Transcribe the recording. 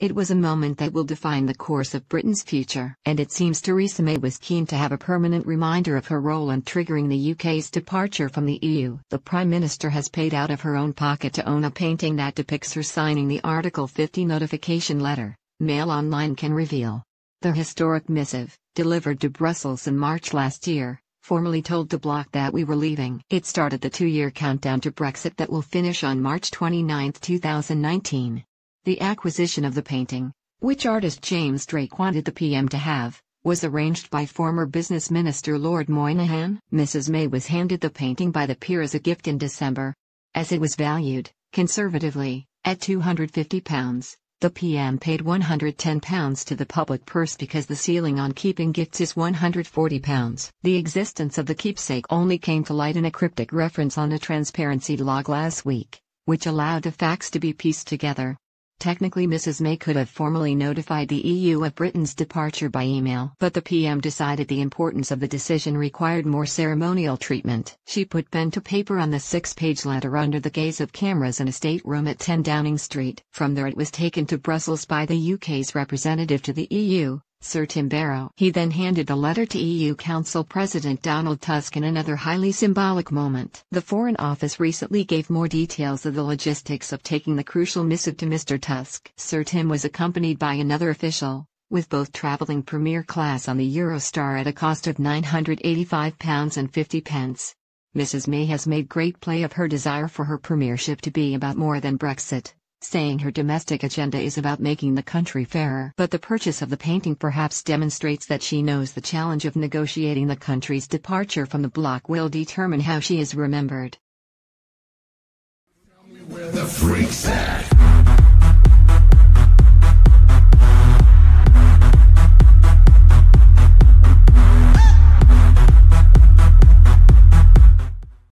It was a moment that will define the course of Britain's future. And it seems Theresa May was keen to have a permanent reminder of her role in triggering the UK's departure from the EU. The Prime Minister has paid out of her own pocket to own a painting that depicts her signing the Article 50 notification letter, Mail Online can reveal. The historic missive, delivered to Brussels in March last year, formally told the bloc that we were leaving. It started the two-year countdown to Brexit that will finish on March 29, 2019. The acquisition of the painting, which artist James Drake wanted the PM to have, was arranged by former business minister Lord Moynihan. Mrs. May was handed the painting by the peer as a gift in December. As it was valued, conservatively, at £250, the PM paid £110 to the public purse because the ceiling on keeping gifts is £140. The existence of the keepsake only came to light in a cryptic reference on a transparency log last week, which allowed the facts to be pieced together. Technically, Mrs. May could have formally notified the EU of Britain's departure by email, but the PM decided the importance of the decision required more ceremonial treatment. She put pen to paper on the six page letter under the gaze of cameras in a stateroom at 10 Downing Street. From there, it was taken to Brussels by the UK's representative to the EU, Sir Tim Barrow. He then handed a letter to EU Council President Donald Tusk in another highly symbolic moment. The Foreign Office recently gave more details of the logistics of taking the crucial missive to Mr. Tusk. Sir Tim was accompanied by another official, with both travelling premier class on the Eurostar at a cost of £985.50. Mrs May has made great play of her desire for her premiership to be about more than Brexit saying her domestic agenda is about making the country fairer. But the purchase of the painting perhaps demonstrates that she knows the challenge of negotiating the country's departure from the bloc will determine how she is remembered.